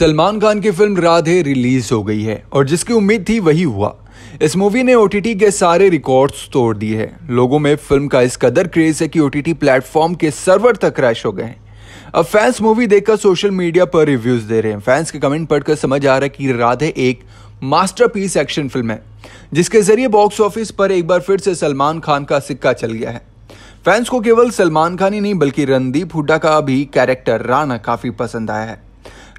सलमान खान की film Radhe release हो गई है और जिसकी उम्मीद थी वही हुआ इस मूवी ने ओटीटी के सारे रिकॉर्ड्स तोड़ दिए हैं लोगों में फिल्म का इस कदर क्रेज है कि टी प्लेटफॉर्म के सर्वर तक क्रैश हो गए हैं अब फैंस मूवी देखकर सोशल मीडिया पर रिव्यूज दे रहे हैं फैंस के कमेंट पढ़कर समझ आ रहा है कि राधे एक मास्टरपीस एक्शन फिल्म है जिसके जरिए बॉक्स ऑफिस पर एक बार फिर से सलमान खान का सिक्का चल गया है फैंस को केवल सलमान खान ही नहीं बल्कि रणदीप हुड्डा का भी कैरेक्टर राणा काफी पसंद आया है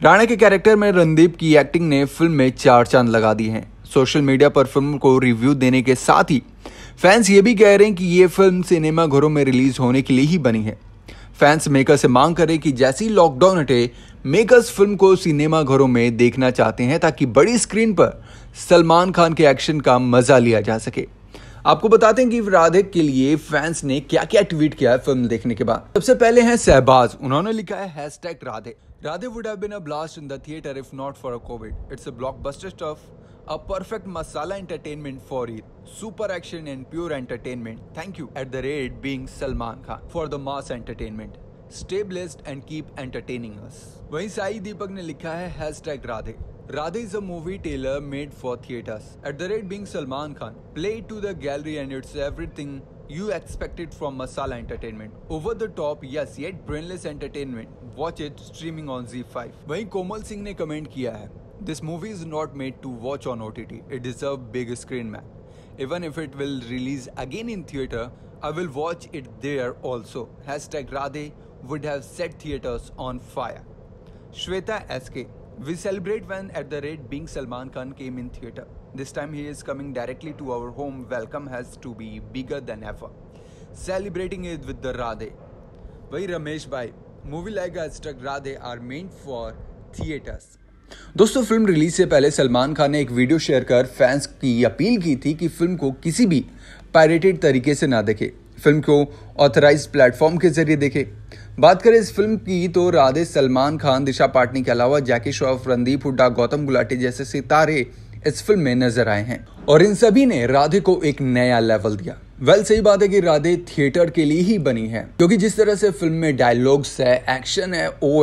राणा के कैरेक्टर में रणदीप की एक्टिंग ने फिल्म में चार चांद लगा दी हैं सोशल मीडिया पर फिल्म को रिव्यू देने के साथ ही फैंस ये भी कह रहे हैं कि ये फिल्म सिनेमा घरों में रिलीज होने के लिए ही बनी है फैंस मेकर से मांग करें कि जैसी लॉकडाउन हटे मेकर्स फिल्म को सिनेमा घरों में देखना चाहते हैं ताकि बड़ी स्क्रीन पर सलमान खान के एक्शन का मजा लिया जा सके आपको बताते हैं कि राधे के लिए फैंस ने क्या क्या ट्वीट किया है फिल्म देखने के बाद सबसे पहले हैं सहबाज उन्होंने लिखा है hashtag Radhe Radhe would have been a blast in the theatre if not for a covid it's a blockbuster stuff a perfect masala entertainment for Eid super action and pure entertainment thank you at the rate being Salman Khan for the mass entertainment stay blessed and keep entertaining us वहीं साई दीपक ने लिखा है Radhe Radha is a movie tailor made for theatres, at the rate being Salman Khan. Play to the gallery and it's everything you expected from Masala Entertainment. Over the top, yes, yet brainless entertainment. Watch it streaming on Z5. वहीं कोमल सिंह ने comment किया है "This movie is not made to watch on OTT. It is a big screen man. Even if it will release again in theater, I will watch it there also. Hashtag there would have set theaters on fire." Shweta We celebrate when At The Rate being Salman Khan came in theater. This time he is coming directly to our home. Welcome has to be bigger than ever. Celebrating it with the Radhe. वही रमेश भाई movie like अजटक Radhe are made for theatres दोस्तों film release से पहले सलमान खान ने एक video share कर fans की अपील की थी कि फिल्म को किसी भी पायरेटेड तरीके से ना देखें फिल्म को ऑथराइज प्लेटफॉर्म के जरिए देखे बात करें इस फिल्म की तो राधे सलमान खान दिशा पाटनी के अलावा जैकी श्रॉफ रणदीप हुड्डा गौतम गुलाटी जैसे सितारे इस फिल्म में नजर आए हैं और इन सभी ने राधे को एक नया लेवल दिया वेल well, सही बात है कि राधे थिएटर के लिए ही बनी है क्योंकि जिस तरह से फिल्म में डायलॉग्स है एक्शन है ओ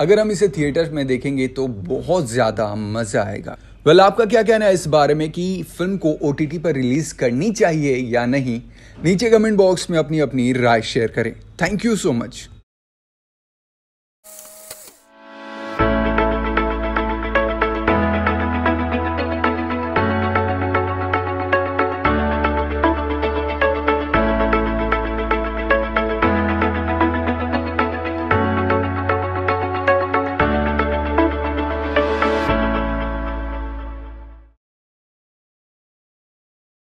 अगर हम इसे थिएटर में देखेंगे तो बहुत ज़्यादा मज़ा आएगा वेल well, आपका क्या कहना है इस बारे में कि फिल्म को ओ पर रिलीज करनी चाहिए या नहीं नीचे कमेंट बॉक्स में अपनी अपनी राय शेयर करें थैंक यू सो मच